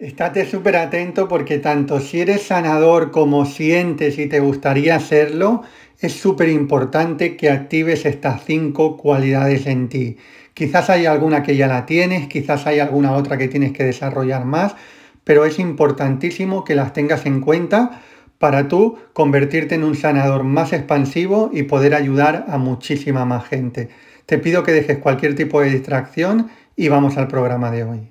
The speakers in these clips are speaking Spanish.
Estate súper atento porque tanto si eres sanador como sientes y te gustaría serlo es súper importante que actives estas cinco cualidades en ti. Quizás hay alguna que ya la tienes, quizás hay alguna otra que tienes que desarrollar más, pero es importantísimo que las tengas en cuenta para tú convertirte en un sanador más expansivo y poder ayudar a muchísima más gente. Te pido que dejes cualquier tipo de distracción y vamos al programa de hoy.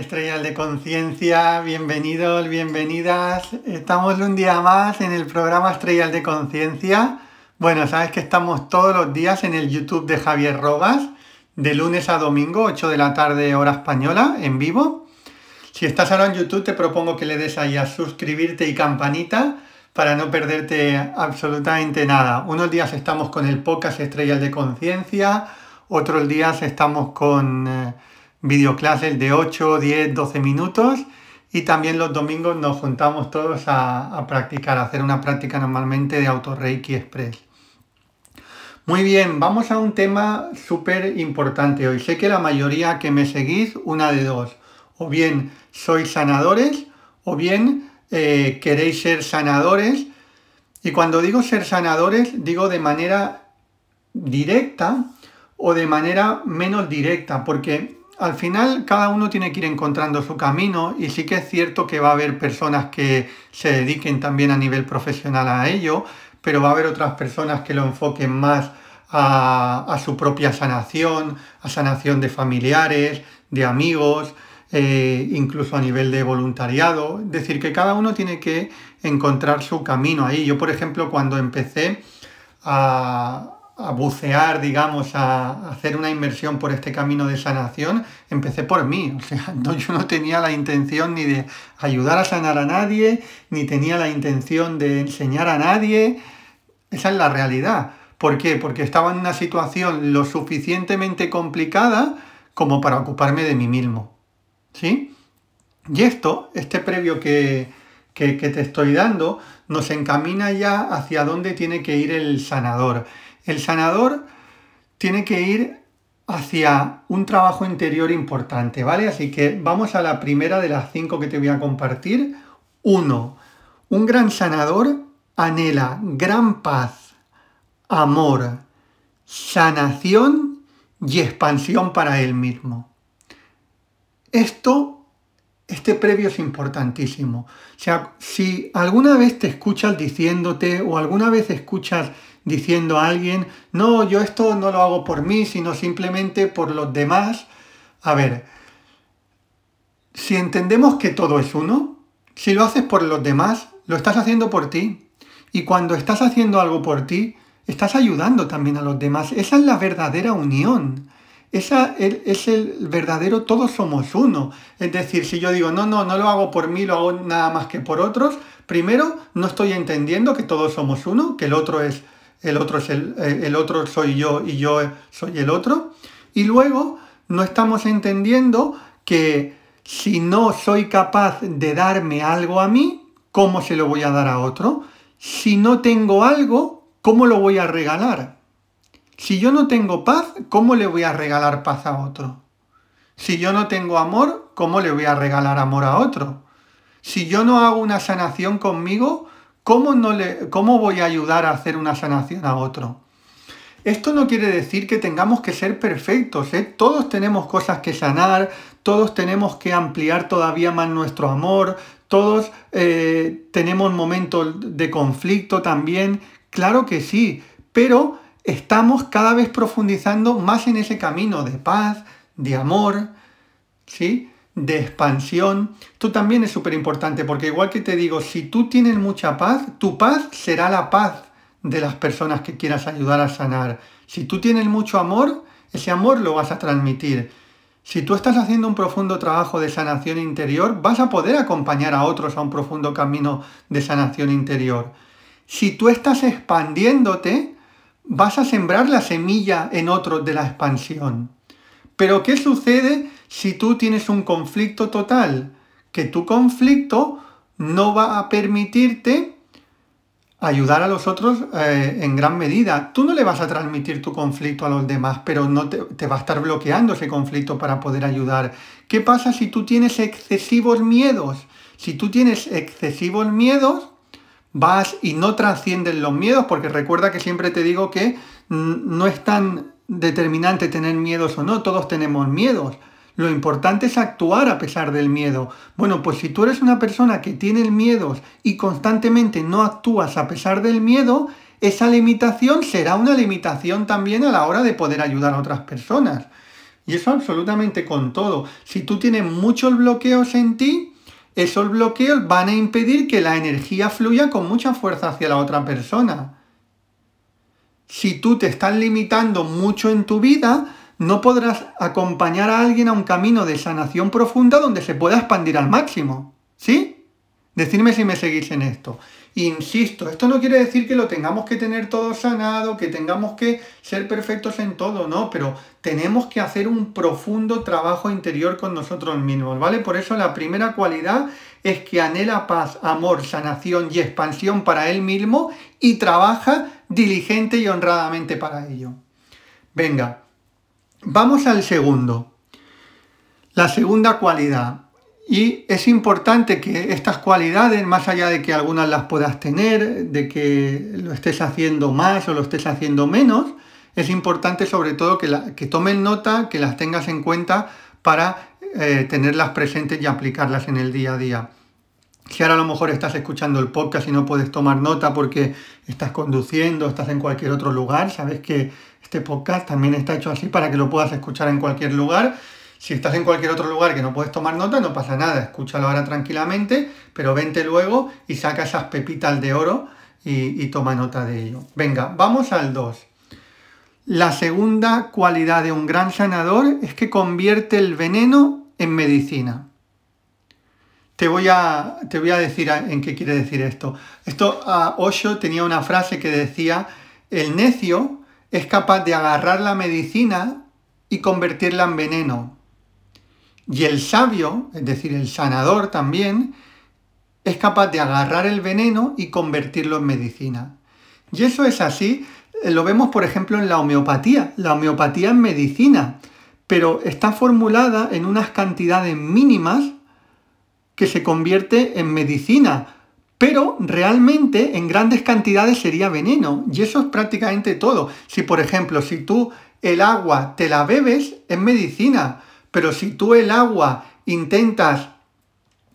estrellas de conciencia? Bienvenidos, bienvenidas. Estamos un día más en el programa Estrellas de Conciencia. Bueno, sabes que estamos todos los días en el YouTube de Javier Robas, de lunes a domingo, 8 de la tarde hora española, en vivo. Si estás ahora en YouTube, te propongo que le des ahí a suscribirte y campanita para no perderte absolutamente nada. Unos días estamos con el podcast Estrellas de Conciencia, otros días estamos con... Eh, videoclases de 8, 10, 12 minutos y también los domingos nos juntamos todos a, practicar, a hacer una práctica normalmente de autorreiki express. Muy bien, vamos a un tema súper importante hoy. Sé que la mayoría que me seguís, una de dos, o bien sois sanadores o bien eh, queréis ser sanadores. Y cuando digo ser sanadores, digo de manera directa o de manera menos directa, porque al final cada uno tiene que ir encontrando su camino y sí que es cierto que va a haber personas que se dediquen también a nivel profesional a ello, pero va a haber otras personas que lo enfoquen más a, su propia sanación, a sanación de familiares, de amigos, eh, incluso a nivel de voluntariado. Es decir, que cada uno tiene que encontrar su camino ahí. Yo, por ejemplo, cuando empecé a, a bucear, digamos, a hacer una inversión por este camino de sanación, empecé por mí. O sea, yo no tenía la intención ni de ayudar a sanar a nadie, ni tenía la intención de enseñar a nadie. Esa es la realidad. ¿Por qué? Porque estaba en una situación lo suficientemente complicada como para ocuparme de mí mismo. ¿Sí? Y esto, este previo que, que te estoy dando, nos encamina ya hacia dónde tiene que ir el sanador. El sanador tiene que ir hacia un trabajo interior importante, ¿vale? Así que vamos a la primera de las cinco que te voy a compartir. Uno, un gran sanador anhela gran paz, amor, sanación y expansión para él mismo. Esto este previo es importantísimo. O sea, si alguna vez te escuchas diciéndote o alguna vez escuchas diciendo a alguien, no, yo esto no lo hago por mí, sino simplemente por los demás. A ver, si entendemos que todo es uno, si lo haces por los demás, lo estás haciendo por ti. Y cuando estás haciendo algo por ti, estás ayudando también a los demás. Esa es la verdadera unión. Esa es el verdadero todos somos uno. Es decir, si yo digo, no, no, no lo hago por mí, lo hago nada más que por otros, primero no estoy entendiendo que todos somos uno, que el otro es el otro, es eh, el, otro soy yo y yo soy el otro. Y luego no estamos entendiendo que si no soy capaz de darme algo a mí, ¿cómo se lo voy a dar a otro? Si no tengo algo, ¿cómo lo voy a regalar? Si yo no tengo paz, ¿cómo le voy a regalar paz a otro? Si yo no tengo amor, ¿cómo le voy a regalar amor a otro? Si yo no hago una sanación conmigo, ¿Cómo, no ¿Cómo voy a ayudar a hacer una sanación a otro? Esto no quiere decir que tengamos que ser perfectos, ¿eh? todos tenemos cosas que sanar, todos tenemos que ampliar todavía más nuestro amor, todos eh, tenemos momentos de conflicto también, claro que sí, pero estamos cada vez profundizando más en ese camino de paz, de amor, ¿sí? de expansión, tú también es súper importante, porque igual que te digo, si tú tienes mucha paz, tu paz será la paz de las personas que quieras ayudar a sanar. Si tú tienes mucho amor, ese amor lo vas a transmitir. Si tú estás haciendo un profundo trabajo de sanación interior, vas a poder acompañar a otros a un profundo camino de sanación interior. Si tú estás expandiéndote, vas a sembrar la semilla en otros de la expansión. Pero ¿qué sucede si tú tienes un conflicto total, que tu conflicto no va a permitirte ayudar a los otros eh, en gran medida. Tú no le vas a transmitir tu conflicto a los demás, pero no te, te va a estar bloqueando ese conflicto para poder ayudar. ¿Qué pasa si tú tienes excesivos miedos? Si tú tienes excesivos miedos, vas y no trascienden los miedos, porque recuerda que siempre te digo que no es tan determinante tener miedos o no, todos tenemos miedos. Lo importante es actuar a pesar del miedo. Bueno, pues si tú eres una persona que tiene miedos y constantemente no actúas a pesar del miedo, esa limitación será una limitación también a la hora de poder ayudar a otras personas. Y eso absolutamente con todo. Si tú tienes muchos bloqueos en ti, esos bloqueos van a impedir que la energía fluya con mucha fuerza hacia la otra persona. Si tú te estás limitando mucho en tu vida, no podrás acompañar a alguien a un camino de sanación profunda donde se pueda expandir al máximo. ¿Sí? Decidme si me seguís en esto. Insisto, esto no quiere decir que lo tengamos que tener todo sanado, que tengamos que ser perfectos en todo, no, pero tenemos que hacer un profundo trabajo interior con nosotros mismos, ¿vale? Por eso la primera cualidad es que anhela paz, amor, sanación y expansión para él mismo y trabaja diligente y honradamente para ello. Venga, Vamos al segundo, la segunda cualidad. Y es importante que estas cualidades, más allá de que algunas las puedas tener, de que lo estés haciendo más o lo estés haciendo menos, es importante sobre todo que, tomen nota, que las tengas en cuenta para eh, tenerlas presentes y aplicarlas en el día a día. Si ahora a lo mejor estás escuchando el podcast y no puedes tomar nota porque estás conduciendo, estás en cualquier otro lugar, sabes que este podcast también está hecho así para que lo puedas escuchar en cualquier lugar. Si estás en cualquier otro lugar que no puedes tomar nota, no pasa nada, escúchalo ahora tranquilamente, pero vente luego y saca esas pepitas de oro y, y toma nota de ello. Venga, vamos al 2. La segunda cualidad de un gran sanador es que convierte el veneno en medicina. Te voy a, te voy a decir en qué quiere decir esto. Esto, a Osho tenía una frase que decía, el necio es capaz de agarrar la medicina y convertirla en veneno. Y el sabio, es decir, el sanador también, es capaz de agarrar el veneno y convertirlo en medicina. Y eso es así, eh, lo vemos por ejemplo en la homeopatía. La homeopatía es medicina, pero está formulada en unas cantidades mínimas que se convierte en medicina, pero realmente en grandes cantidades sería veneno. Y eso es prácticamente todo. Si, por ejemplo, si tú el agua te la bebes, es medicina. Pero si tú el agua intentas,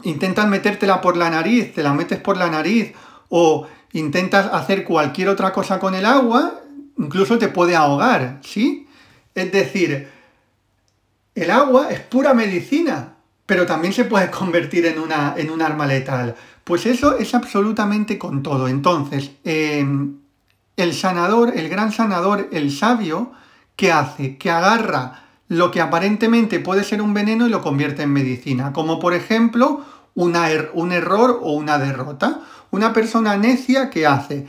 intentas metértela por la nariz, te la metes por la nariz o intentas hacer cualquier otra cosa con el agua, incluso te puede ahogar, ¿sí? Es decir, el agua es pura medicina, pero también se puede convertir en, una, en un arma letal. Pues eso es absolutamente con todo. Entonces, em, el sanador, el gran sanador, el sabio, ¿qué hace? Que agarra lo que aparentemente puede ser un veneno y lo convierte en medicina, como por ejemplo er, un error o una derrota. Una persona necia que hace,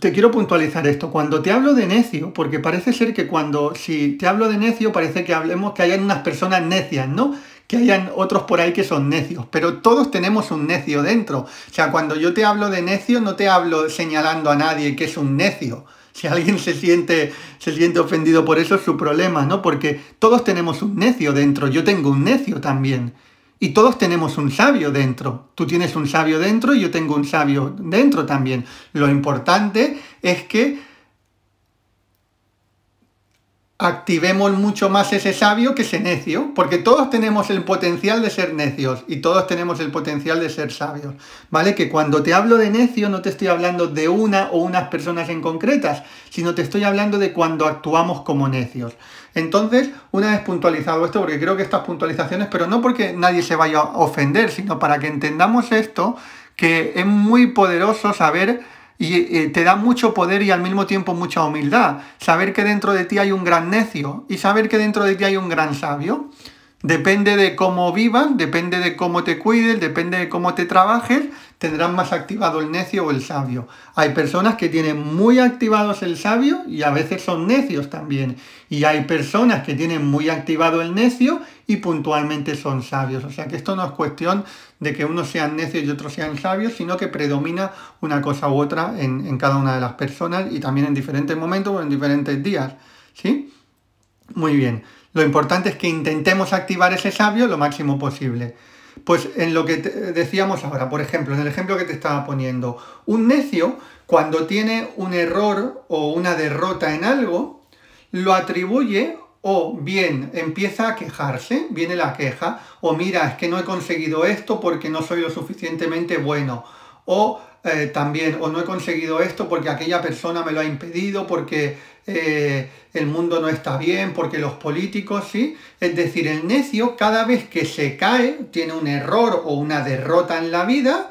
te quiero puntualizar esto. Cuando te hablo de necio, porque parece ser que cuando si te hablo de necio parece que hablemos que hayan unas personas necias, ¿no? que hayan otros por ahí que son necios, pero todos tenemos un necio dentro. O sea, cuando yo te hablo de necio, no te hablo señalando a nadie que es un necio. Si alguien se siente, se siente ofendido por eso, es su problema, ¿no? Porque todos tenemos un necio dentro, yo tengo un necio también. Y todos tenemos un sabio dentro. Tú tienes un sabio dentro y yo tengo un sabio dentro también. Lo importante es que activemos mucho más ese sabio que ese necio, porque todos tenemos el potencial de ser necios y todos tenemos el potencial de ser sabios, ¿vale? Que cuando te hablo de necio no te estoy hablando de una o unas personas en concretas, sino te estoy hablando de cuando actuamos como necios. Entonces, una vez puntualizado esto, porque creo que estas puntualizaciones, pero no porque nadie se vaya a ofender, sino para que entendamos esto, que es muy poderoso saber y eh, te da mucho poder y al mismo tiempo mucha humildad. Saber que dentro de ti hay un gran necio y saber que dentro de ti hay un gran sabio. Depende de cómo vivas, depende de cómo te cuides, depende de cómo te trabajes, tendrán más activado el necio o el sabio. Hay personas que tienen muy activados el sabio y a veces son necios también. Y hay personas que tienen muy activado el necio y puntualmente son sabios. O sea que esto no es cuestión de que unos sean necios y otros sean sabios, sino que predomina una cosa u otra en, cada una de las personas y también en diferentes momentos o en diferentes días. ¿Sí? Muy bien. Lo importante es que intentemos activar ese sabio lo máximo posible. Pues en lo que decíamos ahora, por ejemplo, en el ejemplo que te estaba poniendo, un necio cuando tiene un error o una derrota en algo, lo atribuye o bien empieza a quejarse, viene la queja, o mira, es que no he conseguido esto porque no soy lo suficientemente bueno, o eh, también, o no he conseguido esto porque aquella persona me lo ha impedido, porque eh, el mundo no está bien porque los políticos, ¿sí? Es decir, el necio cada vez que se cae, tiene un error o una derrota en la vida,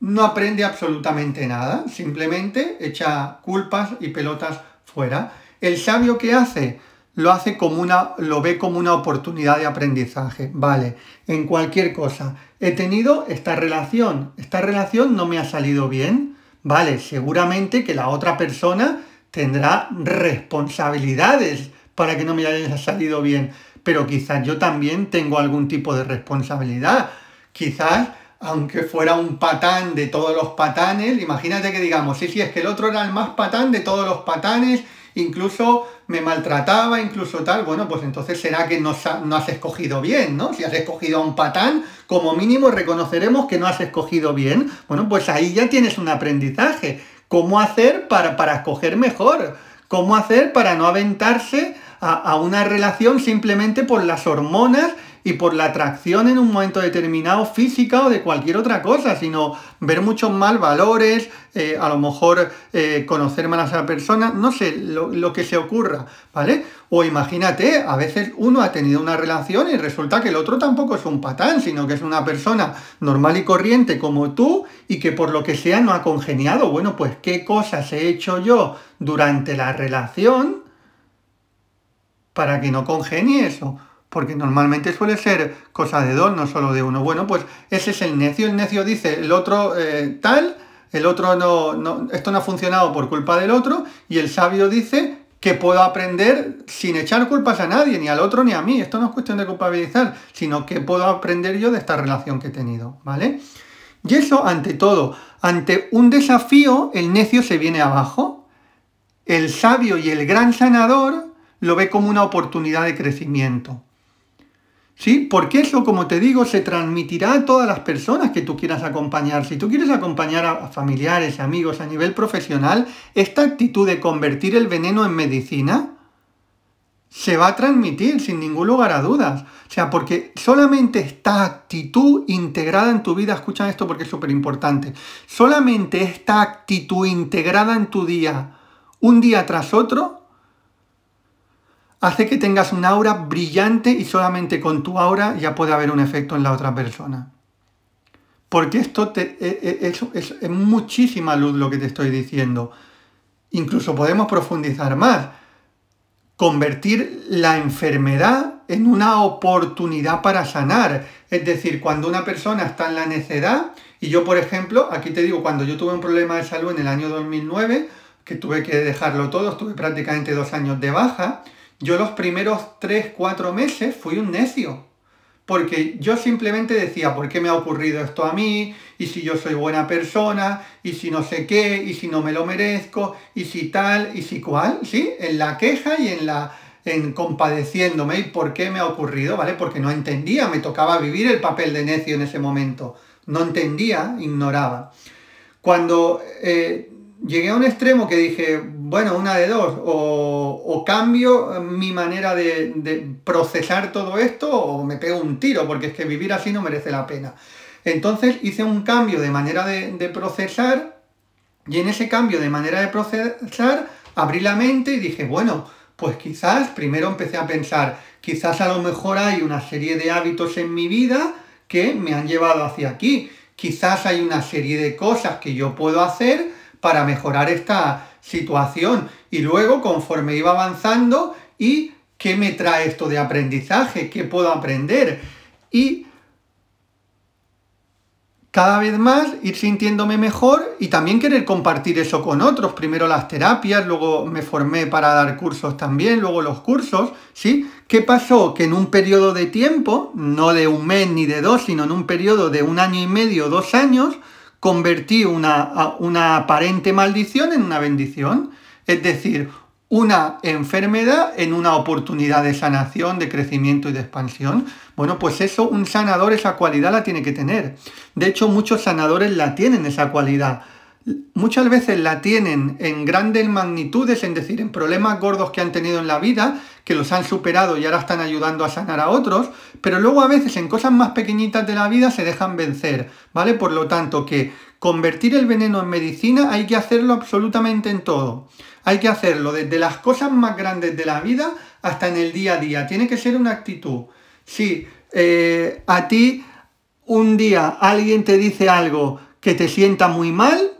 no aprende absolutamente nada, simplemente echa culpas y pelotas fuera. El sabio que hace lo hace como una lo ve como una oportunidad de aprendizaje, vale, en cualquier cosa. He tenido esta relación, esta relación no me ha salido bien, vale, seguramente que la otra persona tendrá responsabilidades para que no me haya salido bien, pero quizás yo también tengo algún tipo de responsabilidad. Quizás, aunque fuera un patán de todos los patanes, imagínate que digamos, sí, sí, es que el otro era el más patán de todos los patanes, incluso me maltrataba, incluso tal, bueno, pues entonces será que no, no has escogido bien, ¿no? Si has escogido a un patán, como mínimo reconoceremos que no has escogido bien. Bueno, pues ahí ya tienes un aprendizaje cómo hacer para, escoger mejor, cómo hacer para no aventarse a, a una relación simplemente por las hormonas y por la atracción en un momento determinado física o de cualquier otra cosa, sino ver muchos mal valores, eh, a lo mejor eh, conocer mal a esa persona, no sé, lo, lo, que se ocurra, ¿vale? O imagínate, a veces uno ha tenido una relación y resulta que el otro tampoco es un patán, sino que es una persona normal y corriente como tú y que por lo que sea no ha congeniado. Bueno, pues qué cosas he hecho yo durante la relación para que no congenie eso porque normalmente suele ser cosa de dos, no solo de uno. Bueno, pues ese es el necio. El necio dice, el otro eh, tal, el otro no, no, esto no ha funcionado por culpa del otro, y el sabio dice que puedo aprender sin echar culpas a nadie, ni al otro ni a mí. Esto no es cuestión de culpabilizar, sino que puedo aprender yo de esta relación que he tenido, ¿vale? Y eso, ante todo, ante un desafío, el necio se viene abajo. El sabio y el gran sanador lo ve como una oportunidad de crecimiento. ¿Sí? Porque eso, como te digo, se transmitirá a todas las personas que tú quieras acompañar. Si tú quieres acompañar a familiares, amigos, a nivel profesional, esta actitud de convertir el veneno en medicina se va a transmitir sin ningún lugar a dudas. O sea, porque solamente esta actitud integrada en tu vida, escucha esto porque es súper importante, solamente esta actitud integrada en tu día, un día tras otro, hace que tengas un aura brillante y solamente con tu aura ya puede haber un efecto en la otra persona. Porque esto e, e, es, es, muchísima luz lo que te estoy diciendo. Incluso podemos profundizar más. Convertir la enfermedad en una oportunidad para sanar. Es decir, cuando una persona está en la necedad, y yo por ejemplo, aquí te digo, cuando yo tuve un problema de salud en el año 2009, que tuve que dejarlo todo, estuve prácticamente dos años de baja, yo los primeros tres, cuatro meses fui un necio, porque yo simplemente decía, ¿por qué me ha ocurrido esto a mí? ¿Y si yo soy buena persona? ¿Y si no sé qué? ¿Y si no me lo merezco? ¿Y si tal? ¿Y si cual? ¿Sí? En la queja y en la en compadeciéndome y por qué me ha ocurrido, ¿vale? Porque no entendía, me tocaba vivir el papel de necio en ese momento. No entendía, ignoraba. Cuando eh, llegué a un extremo que dije, bueno, una de dos, o, cambio eh, mi manera de, procesar todo esto o me pego un tiro, porque es que vivir así no merece la pena. Entonces hice un cambio de manera de procesar y en ese cambio de manera de procesar abrí la mente y dije, bueno, pues quizás primero empecé a pensar, quizás a lo mejor hay una serie de hábitos en mi vida que me han llevado hacia aquí, quizás hay una serie de cosas que yo puedo hacer para mejorar esta situación. Y luego, conforme iba avanzando, ¿y qué me trae esto de aprendizaje? ¿Qué puedo aprender? Y cada vez más ir sintiéndome mejor y también querer compartir eso con otros. Primero las terapias, luego me formé para dar cursos también, luego los cursos, ¿sí? ¿Qué pasó? Que en un periodo de tiempo, no de un mes ni de dos, sino en un periodo de un año y medio, dos años, convertir una, una aparente maldición en una bendición. Es decir, una enfermedad en una oportunidad de sanación, de crecimiento y de expansión. Bueno, pues eso, un sanador esa cualidad la tiene que tener. De hecho, muchos sanadores la tienen esa cualidad muchas veces la tienen en grandes magnitudes, en decir, en problemas gordos que han tenido en la vida, que los han superado y ahora están ayudando a sanar a otros, pero luego a veces en cosas más pequeñitas de la vida se dejan vencer, ¿vale? Por lo tanto, que convertir el veneno en medicina hay que hacerlo absolutamente en todo. Hay que hacerlo desde las cosas más grandes de la vida hasta en el día a día. Tiene que ser una actitud. Si eh, a ti un día alguien te dice algo que te sienta muy mal,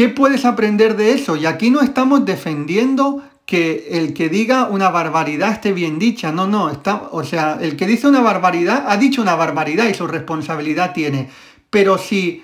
¿Qué puedes aprender de eso? Y aquí no estamos defendiendo que el que diga una barbaridad esté bien dicha. No, no, está, o sea, el que dice una barbaridad ha dicho una barbaridad y su responsabilidad tiene. Pero si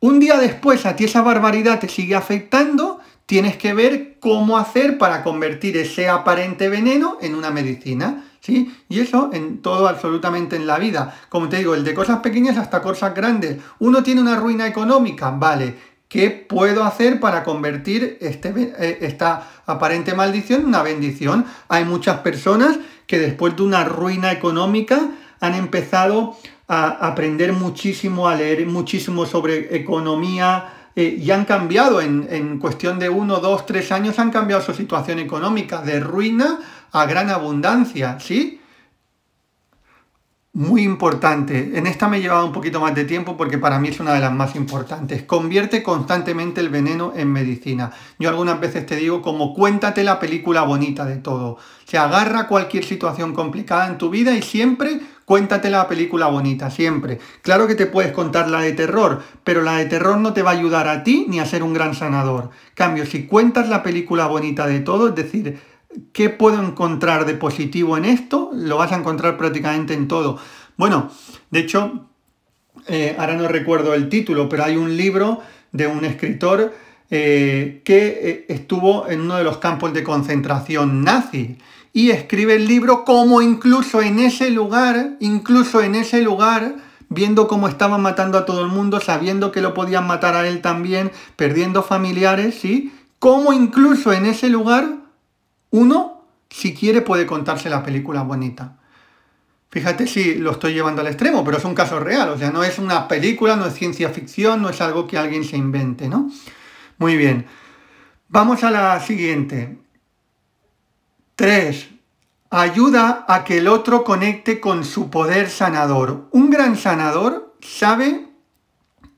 un día después a ti esa barbaridad te sigue afectando, tienes que ver cómo hacer para convertir ese aparente veneno en una medicina. ¿Sí? Y eso en todo, absolutamente en la vida. Como te digo, el de cosas pequeñas hasta cosas grandes. Uno tiene una ruina económica, vale. ¿Qué puedo hacer para convertir este, eh, esta aparente maldición en una bendición? Hay muchas personas que después de una ruina económica han empezado a aprender muchísimo, a leer muchísimo sobre economía, eh, y han cambiado en, en, cuestión de uno, dos, tres años, han cambiado su situación económica de ruina a gran abundancia, ¿sí? muy importante. En esta me he llevado un poquito más de tiempo porque para mí es una de las más importantes. Convierte constantemente el veneno en medicina. Yo algunas veces te digo como cuéntate la película bonita de todo. Se agarra cualquier situación complicada en tu vida y siempre cuéntate la película bonita, siempre. Claro que te puedes contar la de terror, pero la de terror no te va a ayudar a ti ni a ser un gran sanador. Cambio, si cuentas la película bonita de todo, es decir, ¿Qué puedo encontrar de positivo en esto? Lo vas a encontrar prácticamente en todo. Bueno, de hecho, eh, ahora no recuerdo el título, pero hay un libro de un escritor eh, que eh, estuvo en uno de los campos de concentración nazi y escribe el libro como incluso en ese lugar, incluso en ese lugar, viendo cómo estaban matando a todo el mundo, sabiendo que lo podían matar a él también, perdiendo familiares, ¿sí? Cómo incluso en ese lugar uno, si quiere, puede contarse la película bonita. Fíjate si lo estoy llevando al extremo, pero es un caso real, o sea, no es una película, no es ciencia ficción, no es algo que alguien se invente, ¿no? Muy bien. Vamos a la siguiente. 3. Ayuda a que el otro conecte con su poder sanador. Un gran sanador sabe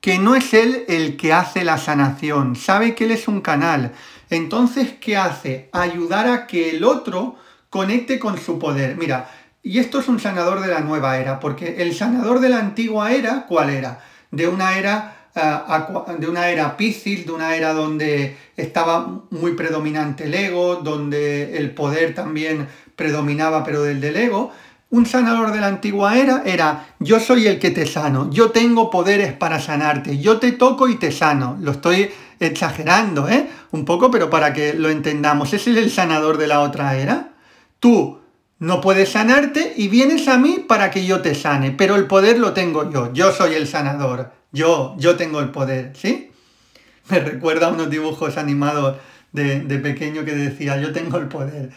que no es él el que hace la sanación, sabe que él es un canal, entonces, ¿qué hace? Ayudar a que el otro conecte con su poder. Mira, y esto es un sanador de la nueva era, porque el sanador de la antigua era, ¿cuál era? De una era, ah, de una era Piscis, de una era donde estaba muy predominante el ego, donde el poder también predominaba, pero del del ego. Un sanador de la antigua era era yo soy el que te sano, yo tengo poderes para sanarte, yo te toco y te sano. Lo estoy exagerando, ¿eh? Un poco, pero para que lo entendamos. Ese es el sanador de la otra era. Tú no puedes sanarte y vienes a mí para que yo te sane, pero el poder lo tengo yo. Yo soy el sanador. Yo, yo tengo el poder, ¿sí? Me recuerda a unos dibujos animados de, de pequeño que decía, yo tengo el poder.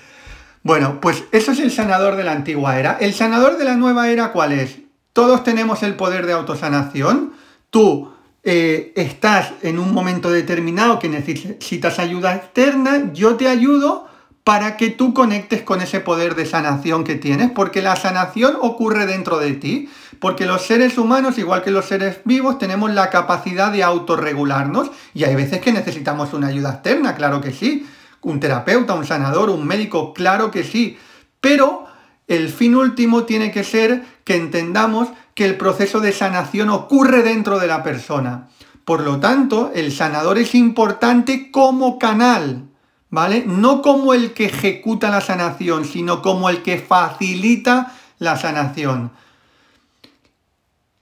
Bueno, pues eso es el sanador de la antigua era. ¿El sanador de la nueva era cuál es? Todos tenemos el poder de autosanación. Tú eh, estás en un momento determinado que necesitas ayuda externa, yo te ayudo para que tú conectes con ese poder de sanación que tienes, porque la sanación ocurre dentro de ti, porque los seres humanos, igual que los seres vivos, tenemos la capacidad de autorregularnos y hay veces que necesitamos una ayuda externa, claro que sí, un terapeuta, un sanador, un médico, claro que sí, pero el fin último tiene que ser que entendamos que el proceso de sanación ocurre dentro de la persona. Por lo tanto, el sanador es importante como canal, ¿vale? No como el que ejecuta la sanación, sino como el que facilita la sanación.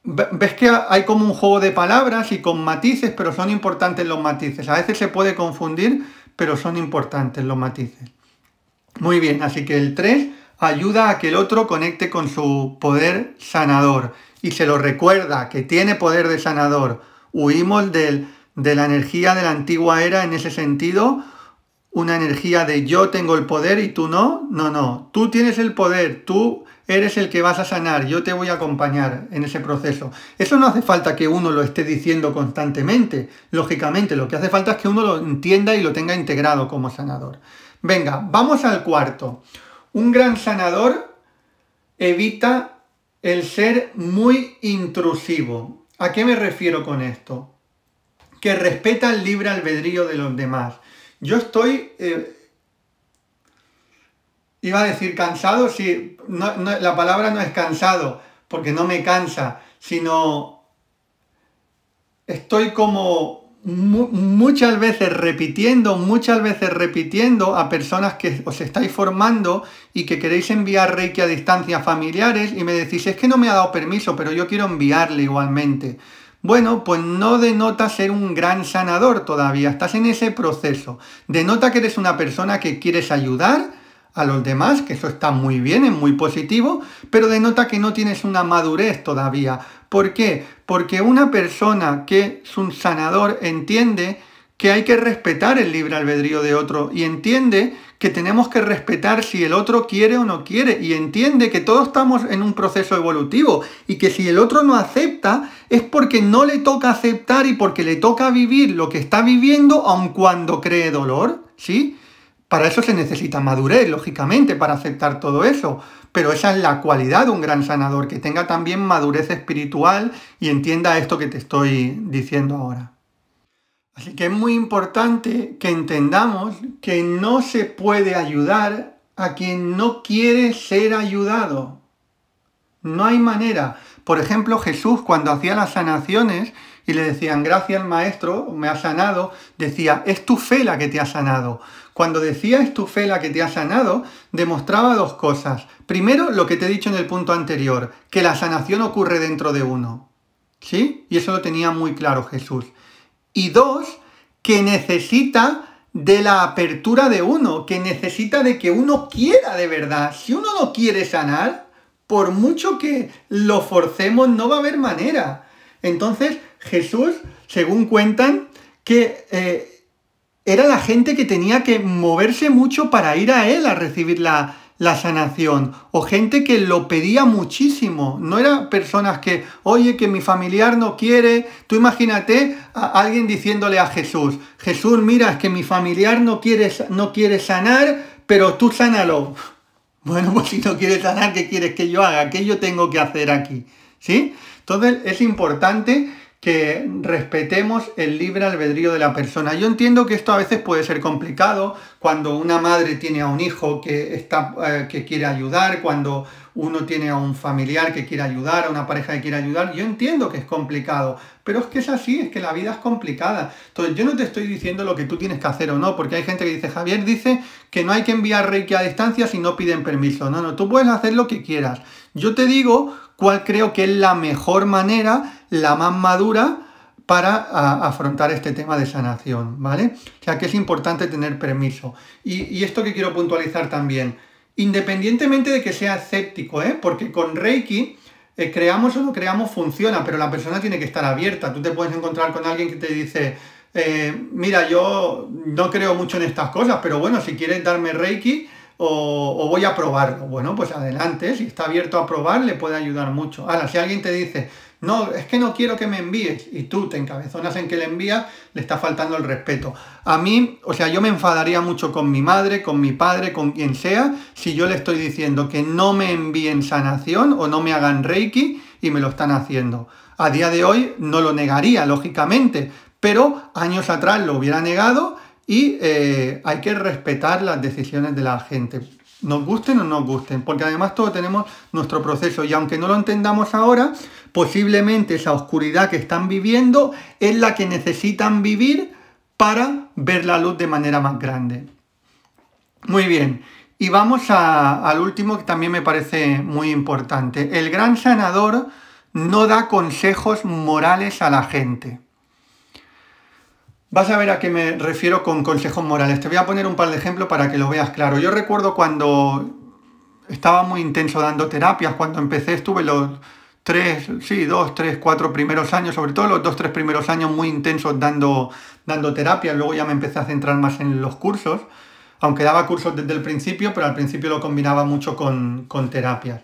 Ves que hay como un juego de palabras y con matices, pero son importantes los matices. A veces se puede confundir, pero son importantes los matices. Muy bien, así que el 3 ayuda a que el otro conecte con su poder sanador y se lo recuerda que tiene poder de sanador. Huimos del, de la energía de la antigua era en ese sentido, una energía de yo tengo el poder y tú no. No, no, tú tienes el poder, tú eres el que vas a sanar, yo te voy a acompañar en ese proceso. Eso no hace falta que uno lo esté diciendo constantemente, lógicamente, lo que hace falta es que uno lo entienda y lo tenga integrado como sanador. Venga, vamos al cuarto. Un gran sanador evita el ser muy intrusivo. ¿A qué me refiero con esto? Que respeta el libre albedrío de los demás. Yo estoy... Eh, iba a decir cansado, si la palabra no es cansado, porque no me cansa, sino estoy como muchas veces repitiendo, muchas veces repitiendo a personas que os estáis formando y que queréis enviar Reiki a distancia familiares y me decís, es que no me ha dado permiso, pero yo quiero enviarle igualmente. Bueno, pues no denota ser un gran sanador todavía, estás en ese proceso. Denota que eres una persona que quieres ayudar, a los demás, que eso está muy bien, es muy positivo, pero denota que no tienes una madurez todavía. ¿Por qué? Porque una persona que es un sanador entiende que hay que respetar el libre albedrío de otro y entiende que tenemos que respetar si el otro quiere o no quiere y entiende que todos estamos en un proceso evolutivo y que si el otro no acepta es porque no le toca aceptar y porque le toca vivir lo que está viviendo aun cuando cree dolor, ¿sí? Para eso se necesita madurez, lógicamente, para aceptar todo eso, pero esa es la cualidad de un gran sanador, que tenga también madurez espiritual y entienda esto que te estoy diciendo ahora. Así que es muy importante que entendamos que no se puede ayudar a quien no quiere ser ayudado. No hay manera. Por ejemplo, Jesús cuando hacía las sanaciones y le decían, gracias maestro, me ha sanado, decía, es tu fe la que te ha sanado. Cuando decía es tu fe la que te ha sanado, demostraba dos cosas. Primero, lo que te he dicho en el punto anterior, que la sanación ocurre dentro de uno. ¿Sí? Y eso lo tenía muy claro Jesús. Y dos, que necesita de la apertura de uno, que necesita de que uno quiera de verdad. Si uno no quiere sanar, por mucho que lo forcemos, no va a haber manera. Entonces, Jesús, según cuentan, que eh, era la gente que tenía que moverse mucho para ir a él a recibir la, sanación o gente que lo pedía muchísimo. No eran personas que, oye, que mi familiar no quiere. Tú imagínate a alguien diciéndole a Jesús, Jesús, mira, es que mi familiar no quiere, no quiere sanar, pero tú sánalo. Bueno, pues si no quiere sanar, ¿qué quieres que yo haga? ¿Qué yo tengo que hacer aquí? ¿Sí? Entonces es importante que respetemos el libre albedrío de la persona. Yo entiendo que esto a veces puede ser complicado cuando una madre tiene a un hijo que, está, eh, que quiere ayudar, cuando uno tiene a un familiar que quiere ayudar, a una pareja que quiere ayudar. Yo entiendo que es complicado, pero es que es así, es que la vida es complicada. Entonces yo no te estoy diciendo lo que tú tienes que hacer o no, porque hay gente que dice, Javier dice que no hay que enviar reiki a distancia si no piden permiso. No, no, tú puedes hacer lo que quieras. Yo te digo cuál creo que es la mejor manera, la más madura para afrontar este tema de sanación, ¿vale? O sea que es importante tener permiso. Y, esto que quiero puntualizar también, independientemente de que sea escéptico, ¿eh? porque con Reiki, eh, creamos o no creamos, funciona, pero la persona tiene que estar abierta. Tú te puedes encontrar con alguien que te dice, eh, mira, yo no creo mucho en estas cosas, pero bueno, si quieres darme Reiki, o, voy a probarlo. Bueno, pues adelante, si está abierto a probar, le puede ayudar mucho. Ahora, si alguien te dice, no, es que no quiero que me envíes, y tú te encabezonas en que le envías, le está faltando el respeto. A mí, o sea, yo me enfadaría mucho con mi madre, con mi padre, con quien sea, si yo le estoy diciendo que no me envíen sanación o no me hagan reiki y me lo están haciendo. A día de hoy no lo negaría, lógicamente, pero años atrás lo hubiera negado y eh, hay que respetar las decisiones de la gente, nos gusten o no nos gusten, porque además todos tenemos nuestro proceso y aunque no lo entendamos ahora, posiblemente esa oscuridad que están viviendo es la que necesitan vivir para ver la luz de manera más grande. Muy bien, y vamos al último que también me parece muy importante. El gran sanador no da consejos morales a la gente. Vas a ver a qué me refiero con consejos morales. Te voy a poner un par de ejemplos para que lo veas claro. Yo recuerdo cuando estaba muy intenso dando terapias, cuando empecé estuve los tres, sí, dos, tres, cuatro primeros años, sobre todo los dos, tres primeros años muy intensos dando, dando Luego ya me empecé a centrar más en los cursos, aunque daba cursos desde el principio, pero al principio lo combinaba mucho con, con terapias.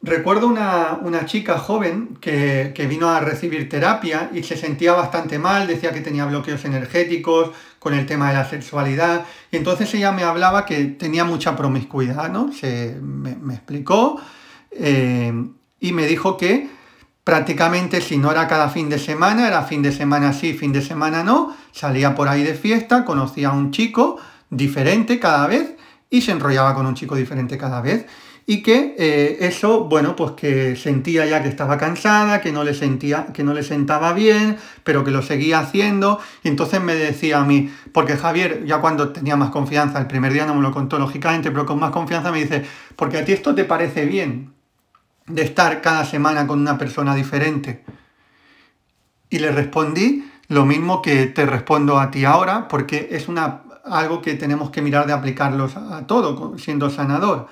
Recuerdo una, chica joven que, vino a recibir terapia y se sentía bastante mal, decía que tenía bloqueos energéticos con el tema de la sexualidad, y entonces ella me hablaba que tenía mucha promiscuidad, ¿no? Se, me, explicó eh, y me dijo que prácticamente si no era cada fin de semana, era fin de semana sí, fin de semana no, salía por ahí de fiesta, conocía a un chico diferente cada vez y se enrollaba con un chico diferente cada vez y que eh, eso, bueno, pues que sentía ya que estaba cansada, que no, le sentía, que no le sentaba bien, pero que lo seguía haciendo, y entonces me decía a mí, porque Javier, ya cuando tenía más confianza, el primer día no me lo contó lógicamente, pero con más confianza me dice, porque a ti esto te parece bien de estar cada semana con una persona diferente. Y le respondí lo mismo que te respondo a ti ahora, porque es una, algo que tenemos que mirar de aplicarlos a todo, siendo sanador.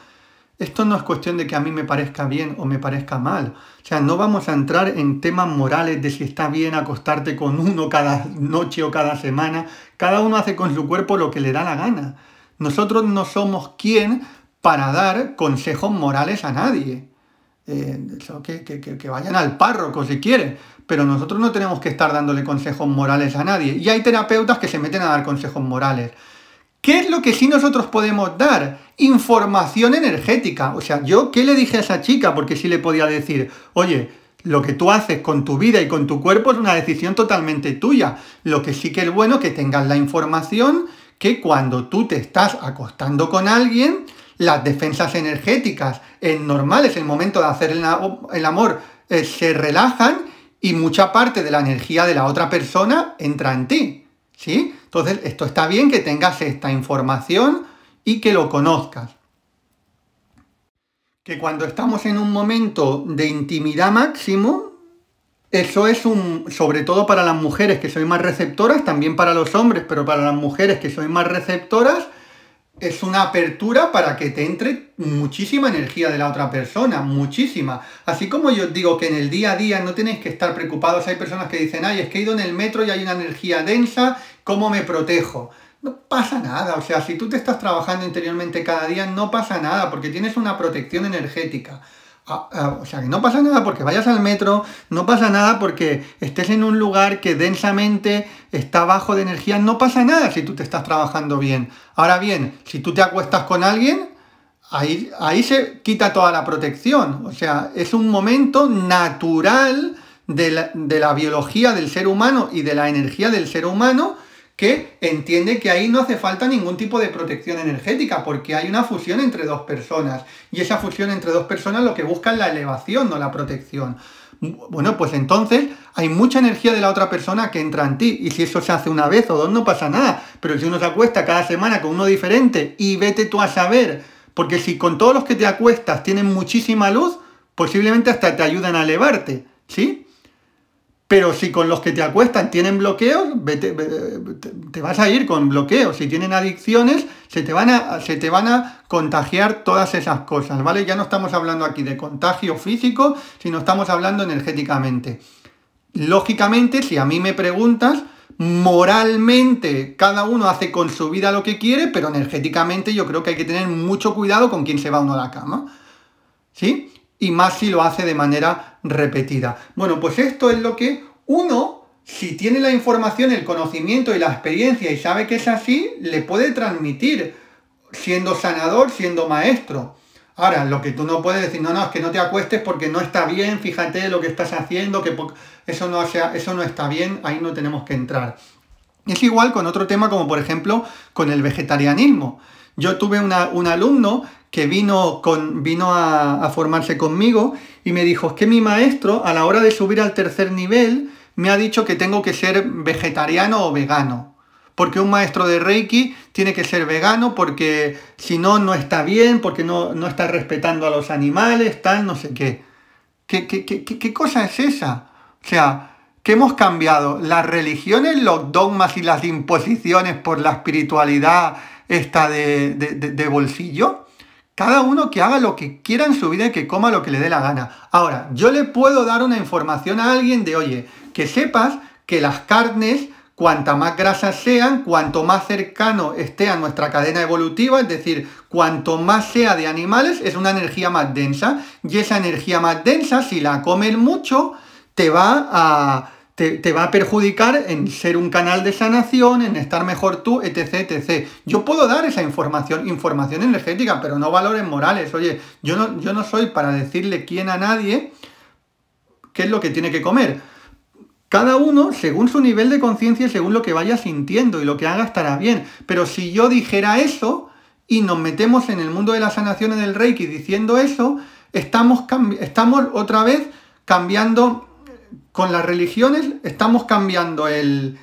Esto no es cuestión de que a mí me parezca bien o me parezca mal. O sea, no vamos a entrar en temas morales de si está bien acostarte con uno cada noche o cada semana. Cada uno hace con su cuerpo lo que le da la gana. Nosotros no somos quien para dar consejos morales a nadie. Eh, que, que, vayan al párroco si quieren, pero nosotros no tenemos que estar dándole consejos morales a nadie. Y hay terapeutas que se meten a dar consejos morales. ¿Qué es lo que sí nosotros podemos dar? Información energética. O sea, yo qué le dije a esa chica, porque sí le podía decir, oye, lo que tú haces con tu vida y con tu cuerpo es una decisión totalmente tuya. Lo que sí que es bueno que tengas la información que cuando tú te estás acostando con alguien, las defensas energéticas en normales, es el momento de hacer el amor, eh, se relajan y mucha parte de la energía de la otra persona entra en ti. ¿Sí? Entonces, esto está bien que tengas esta información y que lo conozcas. Que cuando estamos en un momento de intimidad máximo, eso es un, sobre todo para las mujeres que soy más receptoras, también para los hombres, pero para las mujeres que sois más receptoras, es una apertura para que te entre muchísima energía de la otra persona, muchísima. Así como yo digo que en el día a día no tenéis que estar preocupados, hay personas que dicen, ay, es que he ido en el metro y hay una energía densa ¿Cómo me protejo? No pasa nada, o sea, si tú te estás trabajando interiormente cada día, no pasa nada, porque tienes una protección energética. Ah, ah, o sea, que no pasa nada porque vayas al metro, no pasa nada porque estés en un lugar que densamente está bajo de energía, no pasa nada si tú te estás trabajando bien. Ahora bien, si tú te acuestas con alguien, ahí, se quita toda la protección. O sea, es un momento natural de la biología del ser humano y de la energía del ser humano que entiende que ahí no hace falta ningún tipo de protección energética, porque hay una fusión entre dos personas, y esa fusión entre dos personas lo que busca es la elevación, no la protección. Bueno, pues entonces hay mucha energía de la otra persona que entra en ti, y si eso se hace una vez o dos no pasa nada, pero si uno se acuesta cada semana con uno diferente y vete tú a saber, porque si con todos los que te acuestas tienen muchísima luz, posiblemente hasta te ayudan a elevarte, ¿sí? Pero si con los que te acuestan tienen bloqueos, te vas a ir con bloqueos. Si tienen adicciones, se te, van a, se te van a contagiar todas esas cosas, ¿vale? Ya no estamos hablando aquí de contagio físico, sino estamos hablando energéticamente. Lógicamente, si a mí me preguntas, moralmente cada uno hace con su vida lo que quiere, pero energéticamente yo creo que hay que tener mucho cuidado con quién se va uno a la cama. ¿Sí? y más si lo hace de manera repetida. Bueno, pues esto es lo que uno, si tiene la información, el conocimiento y la experiencia y sabe que es así, le puede transmitir siendo sanador, siendo maestro. Ahora, lo que tú no puedes decir, no, no, es que no te acuestes porque no está bien, fíjate lo que estás haciendo, que eso no, sea, eso no está bien, ahí no tenemos que entrar. Es igual con otro tema como por ejemplo con el vegetarianismo. Yo tuve un alumno que vino, con, vino a, formarse conmigo y me dijo, es que mi maestro a la hora de subir al tercer nivel me ha dicho que tengo que ser vegetariano o vegano. Porque un maestro de Reiki tiene que ser vegano porque si no, no está bien, porque no, está respetando a los animales, tal, no sé qué. ¿Qué, cosa es esa? O sea, ¿qué hemos cambiado? Las religiones, los dogmas y las imposiciones por la espiritualidad esta de, de, de, de bolsillo. Cada uno que haga lo que quiera en su vida y que coma lo que le dé la gana. Ahora, yo le puedo dar una información a alguien de, oye, que sepas que las carnes, cuanta más grasas sean, cuanto más cercano esté a nuestra cadena evolutiva, es decir, cuanto más sea de animales, es una energía más densa. Y esa energía más densa, si la comes mucho, te va a te, va a perjudicar en ser un canal de sanación, en estar mejor tú, etc, etc. Yo puedo dar esa información, información energética, pero no valores morales. Oye, yo no, yo no soy para decirle quién a nadie qué es lo que tiene que comer. Cada uno según su nivel de conciencia y según lo que vaya sintiendo y lo que haga estará bien. Pero si yo dijera eso y nos metemos en el mundo de la sanación en el Reiki diciendo eso, estamos, estamos otra vez cambiando con las religiones estamos cambiando el,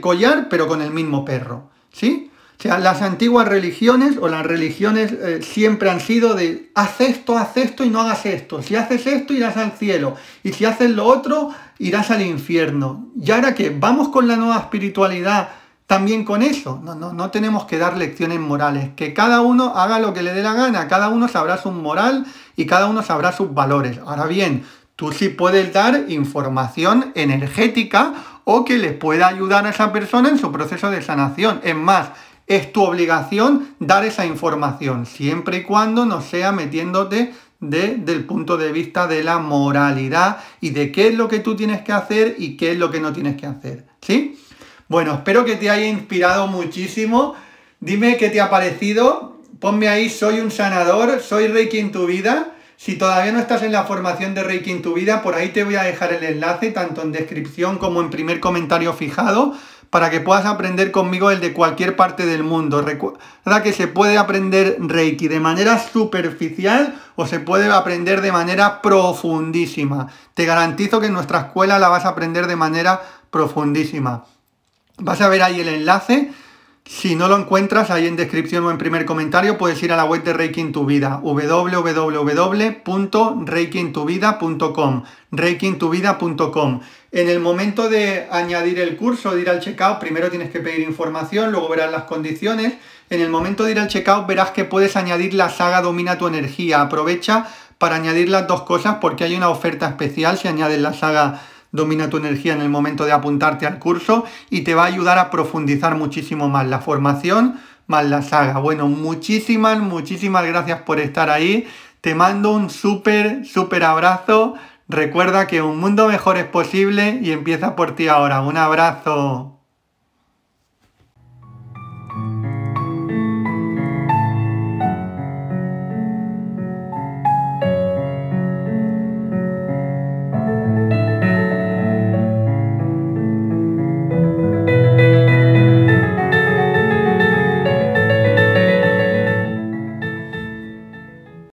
collar, pero con el mismo perro, ¿sí? O sea, las antiguas religiones o las religiones eh, siempre han sido de haz esto, haz esto y no hagas esto. Si haces esto irás al cielo y si haces lo otro irás al infierno. Y ahora que vamos con la nueva espiritualidad también con eso. No, no, no tenemos que dar lecciones morales. Que cada uno haga lo que le dé la gana. Cada uno sabrá su moral y cada uno sabrá sus valores. Ahora bien, Tú sí puedes dar información energética o que les pueda ayudar a esa persona en su proceso de sanación. Es más, es tu obligación dar esa información, siempre y cuando no sea metiéndote desde el punto de vista de la moralidad y de qué es lo que tú tienes que hacer y qué es lo que no tienes que hacer. ¿Sí? Bueno, espero que te haya inspirado muchísimo. Dime qué te ha parecido. Ponme ahí, soy un sanador, soy Reiki en tu vida. Si todavía no estás en la formación de Reiki en tu vida, por ahí te voy a dejar el enlace, tanto en descripción como en primer comentario fijado, para que puedas aprender conmigo el de cualquier parte del mundo. Recuerda que se puede aprender Reiki de manera superficial o se puede aprender de manera profundísima. Te garantizo que en nuestra escuela la vas a aprender de manera profundísima. Vas a ver ahí el enlace si no lo encuentras ahí en descripción o en primer comentario, puedes ir a la web de Reiki Tu Vida, www.reikintuvida.com, reikintuvida.com. En el momento de añadir el curso, de ir al checkout, primero tienes que pedir información, luego verás las condiciones. En el momento de ir al checkout verás que puedes añadir la saga Domina tu energía. Aprovecha para añadir las dos cosas porque hay una oferta especial si añades la saga domina tu energía en el momento de apuntarte al curso y te va a ayudar a profundizar muchísimo más la formación, más la saga. Bueno, muchísimas, muchísimas gracias por estar ahí. Te mando un súper, súper abrazo. Recuerda que un mundo mejor es posible y empieza por ti ahora. Un abrazo.